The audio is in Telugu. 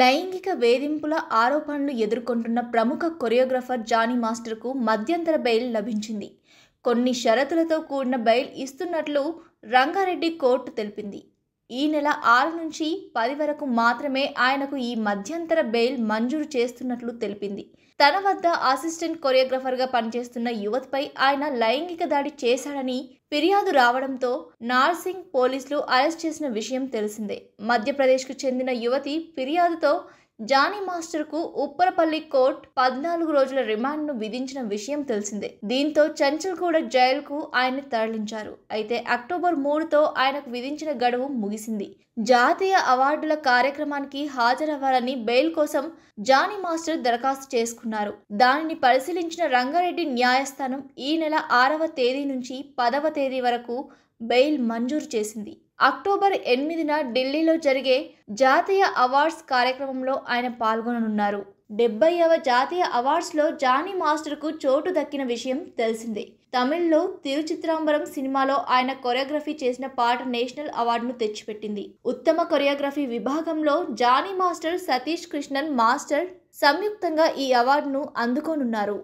లైంగిక వేధింపుల ఆరోపణలు ఎదుర్కొంటున్న ప్రముఖ కొరియోగ్రఫర్ జానీ మాస్టర్కు మధ్యంతర బెయిల్ లభించింది కొన్ని షరతులతో కూడిన బెయిల్ ఇస్తున్నట్లు రంగారెడ్డి కోర్టు తెలిపింది ఈ నెల ఆరు నుంచి పది వరకు మాత్రమే ఆయనకు ఈ మధ్యంతర బెయిల్ మంజూరు చేస్తున్నట్లు తెలిపింది తన వద్ద అసిస్టెంట్ కొరియోగ్రాఫర్గా పనిచేస్తున్న యువతిపై ఆయన లైంగిక దాడి చేశాడని ఫిర్యాదు రావడంతో నార్సింగ్ పోలీసులు అరెస్ట్ చేసిన విషయం తెలిసిందే మధ్యప్రదేశ్కు చెందిన యువతి ఫిర్యాదుతో జానీ మాస్టర్కు ఉప్పరపల్లి కోర్టు పద్నాలుగు రోజుల రిమాండ్ను విధించిన విషయం తెలిసిందే దీంతో చంచల్ కూడా జైలుకు ఆయన తరలించారు అయితే అక్టోబర్ మూడుతో ఆయనకు విధించిన గడువు ముగిసింది జాతీయ అవార్డుల కార్యక్రమానికి హాజరవ్వాలని బెయిల్ కోసం జానీ మాస్టర్ దరఖాస్తు చేసుకున్నారు దానిని పరిశీలించిన రంగారెడ్డి న్యాయస్థానం ఈ నెల ఆరవ తేదీ నుంచి పదవ తేదీ వరకు బెయిల్ మంజూరు చేసింది అక్టోబర్ ఎనిమిదిన ఢిల్లీలో జరిగే జాతీయ అవార్డ్స్ కార్యక్రమంలో ఆయన పాల్గొననున్నారు డెబ్బైవ జాతీయ అవార్డ్స్లో జానీ మాస్టర్కు చోటు దక్కిన విషయం తెలిసిందే తమిళ్లో తిరుచిత్రాంబరం సినిమాలో ఆయన కొరియోగ్రఫీ చేసిన పాట నేషనల్ అవార్డును తెచ్చిపెట్టింది ఉత్తమ కొరియోగ్రఫీ విభాగంలో జానీ మాస్టర్ సతీష్ కృష్ణన్ మాస్టర్ సంయుక్తంగా ఈ అవార్డును అందుకోనున్నారు